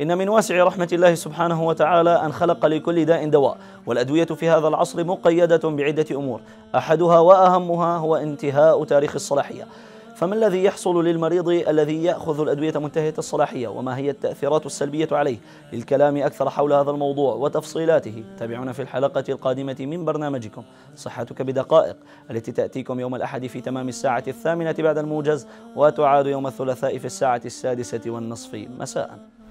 إن من واسع رحمة الله سبحانه وتعالى أن خلق لكل داء دواء والأدوية في هذا العصر مقيدة بعدة أمور أحدها وأهمها هو انتهاء تاريخ الصلاحية فما الذي يحصل للمريض الذي يأخذ الأدوية منتهية الصلاحية وما هي التأثيرات السلبية عليه للكلام أكثر حول هذا الموضوع وتفصيلاته تابعونا في الحلقة القادمة من برنامجكم صحتك بدقائق التي تأتيكم يوم الأحد في تمام الساعة الثامنة بعد الموجز وتعاد يوم الثلاثاء في الساعة السادسة والنصف مساءً